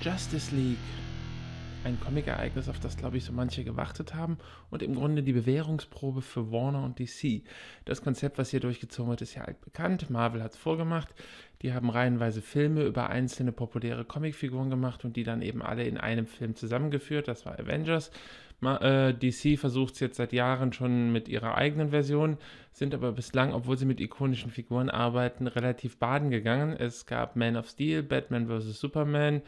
Justice League. Ein Comic-Ereignis, auf das, glaube ich, so manche gewartet haben und im Grunde die Bewährungsprobe für Warner und DC. Das Konzept, was hier durchgezogen wird, ist ja altbekannt. Marvel hat es vorgemacht. Die haben reihenweise Filme über einzelne populäre Comicfiguren gemacht und die dann eben alle in einem Film zusammengeführt. Das war Avengers. Äh, DC versucht es jetzt seit Jahren schon mit ihrer eigenen Version, sind aber bislang, obwohl sie mit ikonischen Figuren arbeiten, relativ baden gegangen. Es gab Man of Steel, Batman vs. Superman,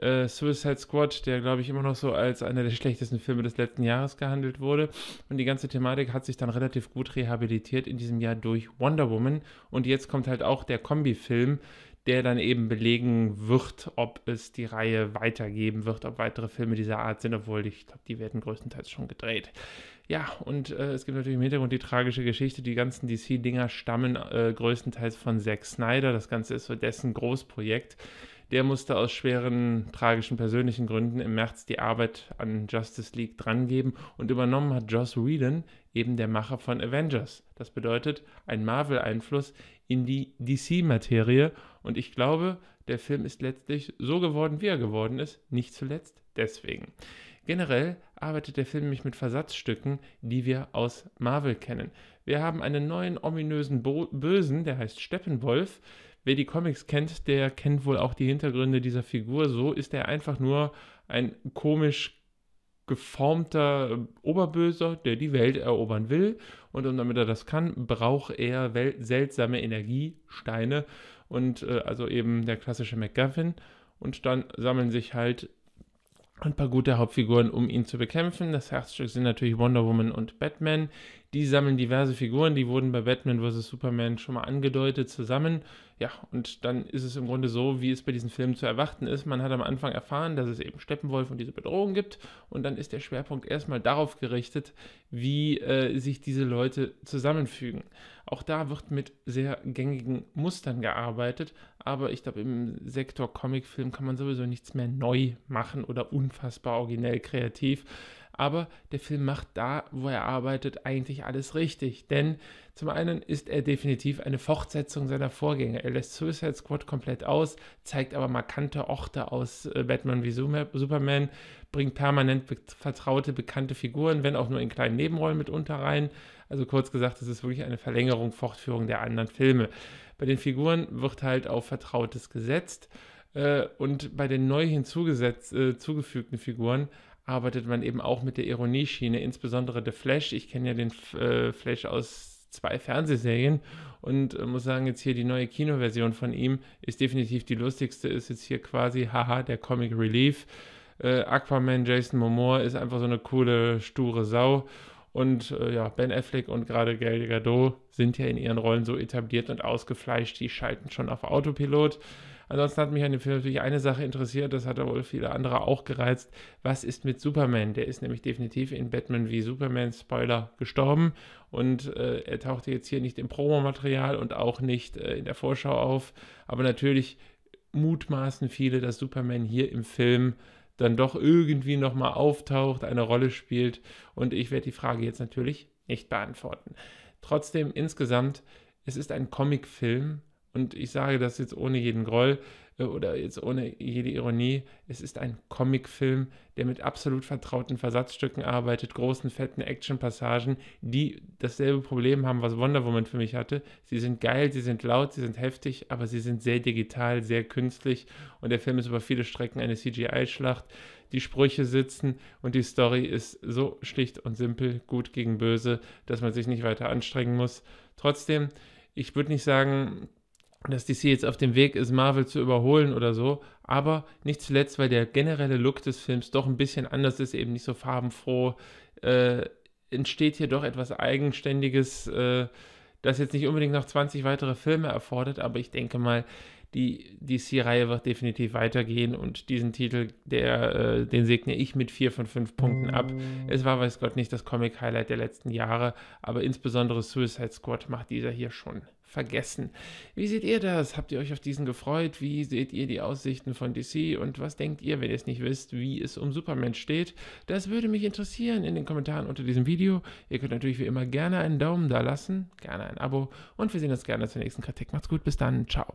äh, Suicide Squad, der glaube ich immer noch so als einer der schlechtesten Filme des letzten Jahres gehandelt wurde. Und die ganze Thematik hat sich dann relativ gut rehabilitiert in diesem Jahr durch Wonder Woman. Und jetzt kommt halt auch der Kombifilm, der dann eben belegen wird, ob es die Reihe weitergeben wird, ob weitere Filme dieser Art sind, obwohl ich glaube, die werden größtenteils schon gedreht. Ja, und äh, es gibt natürlich im Hintergrund die tragische Geschichte, die ganzen DC-Dinger stammen äh, größtenteils von Zack Snyder, das Ganze ist so dessen Großprojekt. Der musste aus schweren, tragischen persönlichen Gründen im März die Arbeit an Justice League drangeben und übernommen hat Joss Whedon, eben der Macher von Avengers. Das bedeutet ein Marvel-Einfluss in die DC-Materie und ich glaube, der Film ist letztlich so geworden, wie er geworden ist, nicht zuletzt deswegen. Generell arbeitet der Film nämlich mit Versatzstücken, die wir aus Marvel kennen. Wir haben einen neuen ominösen Bo Bösen, der heißt Steppenwolf. Wer die Comics kennt, der kennt wohl auch die Hintergründe dieser Figur. So ist er einfach nur ein komisch geformter Oberböser, der die Welt erobern will. Und damit er das kann, braucht er seltsame Energiesteine und äh, also eben der klassische MacGuffin. Und dann sammeln sich halt ein paar gute Hauptfiguren, um ihn zu bekämpfen. Das Herzstück sind natürlich Wonder Woman und Batman. Die sammeln diverse Figuren, die wurden bei Batman vs. Superman schon mal angedeutet zusammen. Ja, und dann ist es im Grunde so, wie es bei diesen Filmen zu erwarten ist. Man hat am Anfang erfahren, dass es eben Steppenwolf und diese Bedrohung gibt. Und dann ist der Schwerpunkt erstmal darauf gerichtet, wie äh, sich diese Leute zusammenfügen. Auch da wird mit sehr gängigen Mustern gearbeitet. Aber ich glaube, im Sektor Comicfilm kann man sowieso nichts mehr neu machen oder unfassbar originell kreativ aber der Film macht da, wo er arbeitet, eigentlich alles richtig. Denn zum einen ist er definitiv eine Fortsetzung seiner Vorgänger. Er lässt Suicide Squad komplett aus, zeigt aber markante Orte aus äh, Batman wie Superman, bringt permanent be vertraute, bekannte Figuren, wenn auch nur in kleinen Nebenrollen mitunter rein. Also kurz gesagt, es ist wirklich eine Verlängerung, Fortführung der anderen Filme. Bei den Figuren wird halt auf Vertrautes gesetzt. Äh, und bei den neu hinzugefügten äh, Figuren arbeitet man eben auch mit der Ironieschiene, insbesondere The Flash. Ich kenne ja den äh, Flash aus zwei Fernsehserien und äh, muss sagen, jetzt hier die neue Kinoversion von ihm ist definitiv die lustigste, ist jetzt hier quasi, haha, der Comic Relief. Äh, Aquaman Jason Momoa ist einfach so eine coole, sture Sau. Und äh, ja, Ben Affleck und gerade Gal Gadot sind ja in ihren Rollen so etabliert und ausgefleischt, die schalten schon auf Autopilot. Ansonsten hat mich an dem Film natürlich eine Sache interessiert, das hat aber wohl viele andere auch gereizt. Was ist mit Superman? Der ist nämlich definitiv in Batman wie Superman, Spoiler, gestorben und äh, er tauchte jetzt hier nicht im Promomaterial und auch nicht äh, in der Vorschau auf. Aber natürlich mutmaßen viele, dass Superman hier im Film dann doch irgendwie nochmal auftaucht, eine Rolle spielt. Und ich werde die Frage jetzt natürlich nicht beantworten. Trotzdem insgesamt, es ist ein Comicfilm und ich sage das jetzt ohne jeden Groll äh, oder jetzt ohne jede Ironie. Es ist ein Comicfilm, der mit absolut vertrauten Versatzstücken arbeitet, großen, fetten Actionpassagen, die dasselbe Problem haben, was Wonder Woman für mich hatte. Sie sind geil, sie sind laut, sie sind heftig, aber sie sind sehr digital, sehr künstlich. Und der Film ist über viele Strecken eine CGI-Schlacht. Die Sprüche sitzen und die Story ist so schlicht und simpel, gut gegen böse, dass man sich nicht weiter anstrengen muss. Trotzdem, ich würde nicht sagen, dass DC jetzt auf dem Weg ist, Marvel zu überholen oder so. Aber nicht zuletzt, weil der generelle Look des Films doch ein bisschen anders ist, eben nicht so farbenfroh, äh, entsteht hier doch etwas Eigenständiges, äh, das jetzt nicht unbedingt noch 20 weitere Filme erfordert. Aber ich denke mal, die DC-Reihe wird definitiv weitergehen und diesen Titel, der, äh, den segne ich mit 4 von 5 Punkten ab. Es war, weiß Gott, nicht das Comic-Highlight der letzten Jahre, aber insbesondere Suicide Squad macht dieser hier schon vergessen. Wie seht ihr das? Habt ihr euch auf diesen gefreut? Wie seht ihr die Aussichten von DC? Und was denkt ihr, wenn ihr es nicht wisst, wie es um Superman steht? Das würde mich interessieren in den Kommentaren unter diesem Video. Ihr könnt natürlich wie immer gerne einen Daumen da lassen, gerne ein Abo und wir sehen uns gerne zur nächsten Kritik. Macht's gut, bis dann, ciao.